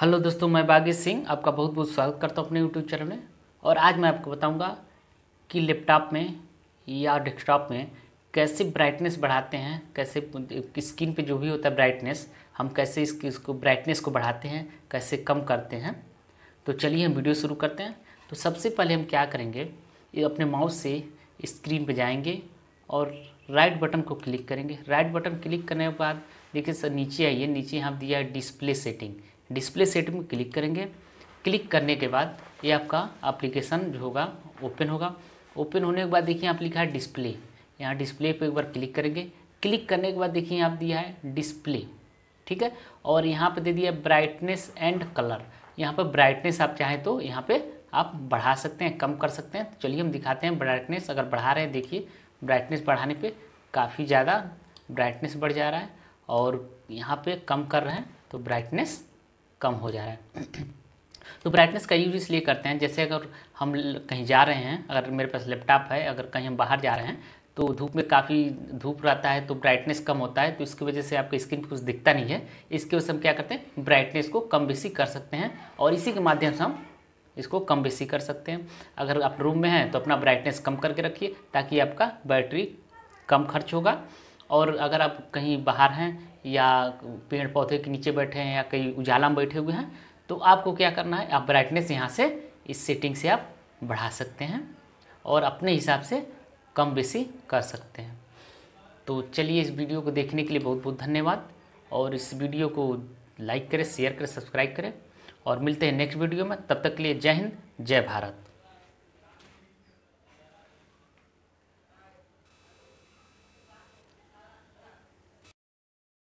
hello दोस्तों मैं बागेश सिंह आपका बहुत बहुत स्वागत करता हूँ अपने यूट्यूब चैनल में और आज मैं आपको बताऊंगा कि लैपटॉप में या डेस्कटॉप में कैसे ब्राइटनेस बढ़ाते हैं कैसे स्किन पे जो भी होता है ब्राइटनेस हम कैसे इसकी इसको ब्राइटनेस को बढ़ाते हैं कैसे कम करते हैं तो चलिए हम वीडियो शुरू करते हैं तो सबसे पहले हम क्या करेंगे ये अपने माउस से स्क्रीन पर जाएँगे और राइट बटन को क्लिक करेंगे राइट बटन क्लिक करने के बाद देखिए सर नीचे आइए नीचे यहाँ दिया है डिस्प्ले सेटिंग डिस्प्ले सेट में क्लिक करेंगे क्लिक करने के बाद ये आपका एप्लीकेशन जो होगा ओपन होगा ओपन होने के बाद देखिए आप लिखा है डिस्प्ले यहाँ डिस्प्ले पे एक बार क्लिक करेंगे क्लिक करने के बाद देखिए आप दिया है डिस्प्ले ठीक है और यहाँ पे दे दिया ब्राइटनेस एंड कलर यहाँ पर ब्राइटनेस आप चाहें तो यहाँ पे आप बढ़ा सकते हैं कम कर सकते हैं तो चलिए हम दिखाते हैं ब्राइटनेस अगर बढ़ा रहे हैं देखिए ब्राइटनेस बढ़ाने पर काफ़ी ज़्यादा ब्राइटनेस बढ़ जा रहा है और यहाँ पे कम कर रहे हैं तो ब्राइटनेस कम हो जा रहा है तो ब्राइटनेस का यूज इसलिए करते हैं जैसे अगर हम कहीं जा रहे हैं अगर मेरे पास लैपटॉप है अगर कहीं हम बाहर जा रहे हैं तो धूप में काफ़ी धूप रहता है तो ब्राइटनेस कम होता है तो इसकी वजह से आपकी स्किन पर कुछ दिखता नहीं है इसकी वजह से हम क्या करते हैं ब्राइटनेस को कम बेसी कर सकते हैं और इसी के माध्यम से हम इसको कम बेसी कर सकते हैं अगर आप रूम में हैं तो अपना ब्राइटनेस कम करके रखिए ताकि आपका बैटरी कम खर्च होगा और अगर आप कहीं बाहर हैं या पेड़ पौधे के नीचे बैठे हैं या कहीं उजाला में बैठे हुए हैं तो आपको क्या करना है आप ब्राइटनेस यहाँ से इस सेटिंग से आप बढ़ा सकते हैं और अपने हिसाब से कम बेसी कर सकते हैं तो चलिए इस वीडियो को देखने के लिए बहुत बहुत धन्यवाद और इस वीडियो को लाइक करें शेयर करें सब्सक्राइब करें और मिलते हैं नेक्स्ट वीडियो में तब तक के लिए जय हिंद जय भारत